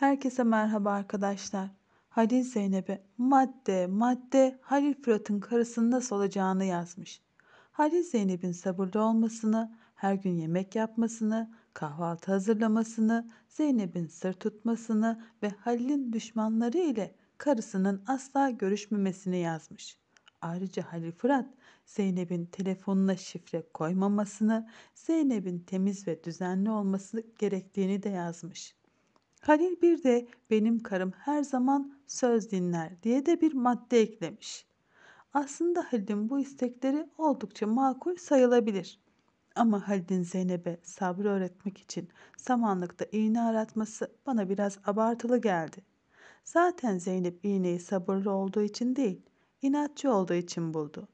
Herkese merhaba arkadaşlar. Halil Zeynep'e madde madde Halil Fırat'ın karısının nasıl olacağını yazmış. Halil Zeynep'in sabırlı olmasını, her gün yemek yapmasını, kahvaltı hazırlamasını, Zeynep'in sır tutmasını ve Halil'in düşmanları ile karısının asla görüşmemesini yazmış. Ayrıca Halil Fırat, Zeynep'in telefonuna şifre koymamasını, Zeynep'in temiz ve düzenli olması gerektiğini de yazmış.'' Halil bir de benim karım her zaman söz dinler diye de bir madde eklemiş. Aslında Halil'in bu istekleri oldukça makul sayılabilir. Ama Halil'in Zeynep'e sabrı öğretmek için samanlıkta iğne aratması bana biraz abartılı geldi. Zaten Zeynep iğneyi sabırlı olduğu için değil, inatçı olduğu için buldu.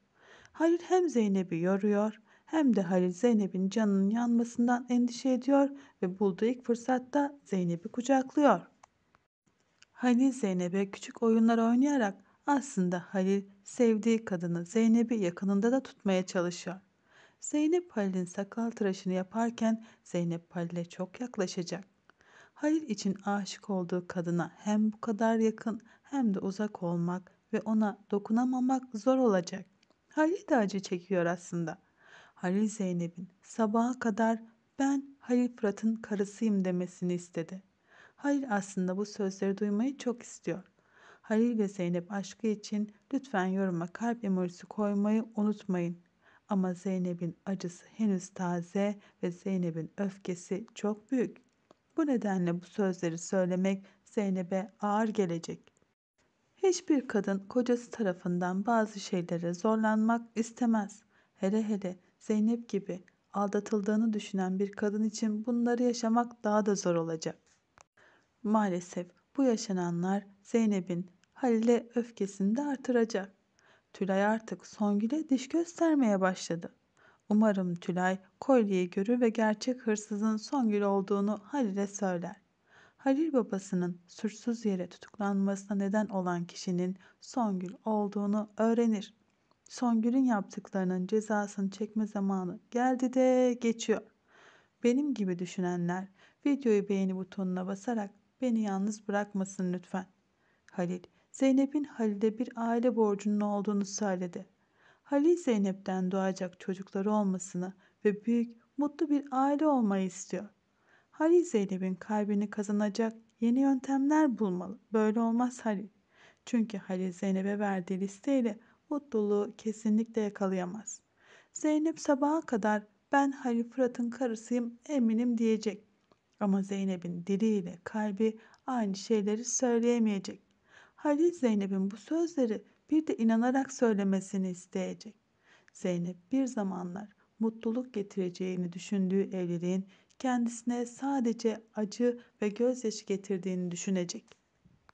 Halil hem Zeynep'i yoruyor hem de Halil Zeynep'in canının yanmasından endişe ediyor ve bulduğu ilk fırsatta Zeynep'i kucaklıyor. Halil Zeynep'e küçük oyunlar oynayarak aslında Halil sevdiği kadını Zeynep'i yakınında da tutmaya çalışıyor. Zeynep Halil'in sakal tıraşını yaparken Zeynep Halil'e çok yaklaşacak. Halil için aşık olduğu kadına hem bu kadar yakın hem de uzak olmak ve ona dokunamamak zor olacak. Halil de acı çekiyor aslında. Halil Zeynep'in sabaha kadar ben Halil Fırat'ın karısıyım demesini istedi. Halil aslında bu sözleri duymayı çok istiyor. Halil ve Zeynep aşkı için lütfen yoruma kalp emojisi koymayı unutmayın. Ama Zeynep'in acısı henüz taze ve Zeynep'in öfkesi çok büyük. Bu nedenle bu sözleri söylemek Zeynep'e ağır gelecek. Hiçbir kadın kocası tarafından bazı şeylere zorlanmak istemez. Hele hele Zeynep gibi aldatıldığını düşünen bir kadın için bunları yaşamak daha da zor olacak. Maalesef bu yaşananlar Zeynep'in Halil'e öfkesini de artıracak. Tülay artık Songül'e diş göstermeye başladı. Umarım Tülay kolyeyi görür ve gerçek hırsızın Songül olduğunu Halil'e söyler. Halil babasının suçsuz yere tutuklanmasına neden olan kişinin Songül olduğunu öğrenir. Songül'ün yaptıklarının cezasını çekme zamanı geldi de geçiyor. Benim gibi düşünenler videoyu beğeni butonuna basarak beni yalnız bırakmasın lütfen. Halil, Zeynep'in Halil'e bir aile borcunun olduğunu söyledi. Halil Zeynep'ten doğacak çocukları olmasını ve büyük, mutlu bir aile olmayı istiyor. Halil Zeynep'in kalbini kazanacak yeni yöntemler bulmalı. Böyle olmaz Halil. Çünkü Halil Zeynep'e verdiği listeyle mutluluğu kesinlikle yakalayamaz. Zeynep sabaha kadar ben Halil Fırat'ın karısıyım eminim diyecek. Ama Zeynep'in diliyle kalbi aynı şeyleri söyleyemeyecek. Halil Zeynep'in bu sözleri bir de inanarak söylemesini isteyecek. Zeynep bir zamanlar mutluluk getireceğini düşündüğü evliliğin kendisine sadece acı ve gözyaşı getirdiğini düşünecek.